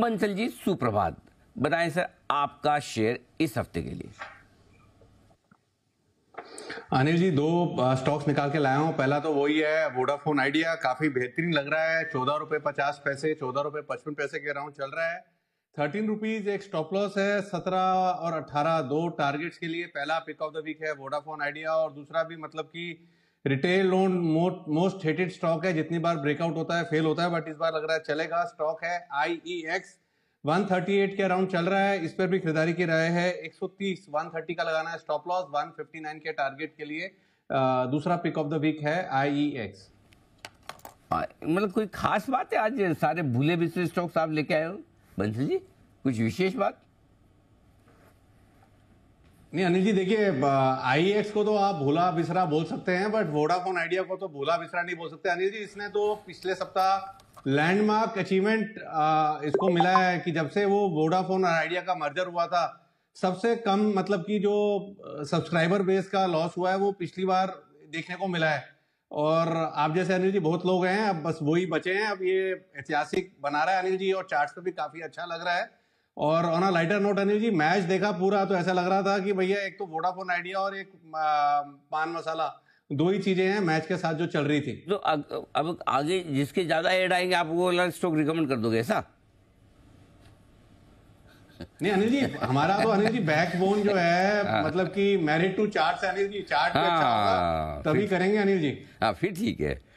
बंसल जी सुप्रभात बताएं सर आपका शेयर इस हफ्ते के लिए अनिल जी दो स्टॉक्स निकाल के लाया हूँ पहला तो वही है वोडाफोन आइडिया काफी बेहतरीन लग रहा है चौदह रुपए पचास पैसे चौदह रुपए पचपन पैसे के अराउंड चल रहा है थर्टीन रुपीज एक स्टॉप लॉस है सत्रह और अट्ठारह दो टारगेट्स के लिए पहला पिक ऑफ द वीक है वोडाफोन आइडिया और दूसरा भी मतलब कि retail loan most hated stock है जितनी बार ब्रेकआउट होता है फेल होता है बट इस बार लग रहा है चलेगा स्टॉक है I X one thirty eight के अराउंड चल रहा है इस पर भी खरीदारी की राय है एक सौ तीस वन थर्टी का लगाना है stop loss one fifty nine के टारगेट के लिए आ, दूसरा पिक ऑफ द वीक है आई एक्स e हाँ, मतलब कोई खास बात है आज सारे भूले बिसरे स्टॉक्स आप लेके आए हो बंसल जी कुछ विशेष बात नहीं अनिल जी देखिए आई एक्स e को तो आप भूला बिसरा बोल सकते हैं बट वोडाफोन आइडिया को तो भूला बिसरा नहीं बोल सकते अनिल जी इसने तो पिछले सप्ताह लैंडमार्क अचीवमेंट इसको मिला है कि जब से वो वोडाफोन और आइडिया का मर्जर हुआ था सबसे कम मतलब कि जो सब्सक्राइबर बेस का लॉस हुआ है वो पिछली बार देखने को मिला है और आप जैसे अनिल जी बहुत लोग हैं अब बस वही बचे हैं अब ये ऐतिहासिक बना रहा है अनिल जी और चार्ट पर भी काफ़ी अच्छा लग रहा है और on a lighter note Anil ji मैच देखा पूरा तो ऐसा लग रहा था कि भैया एक तो वोडाफोन आइडिया और एक पान मसाला दो ही चीजें हैं मैच के साथ जो चल रही थी तो अब आगे जिसके ज्यादा एड आएंगे आप वो वाला स्टॉक रिकमेंड कर दोगे ऐसा नहीं अनिल जी हमारा तो अनिल जी बैकबोन जो है आ, हाँ। मतलब कि मैरिड टू चार्ट से अनिल जी चार्ट आ, अच्छा हाँ, तभी करेंगे अनिल जी हाँ फिर ठीक है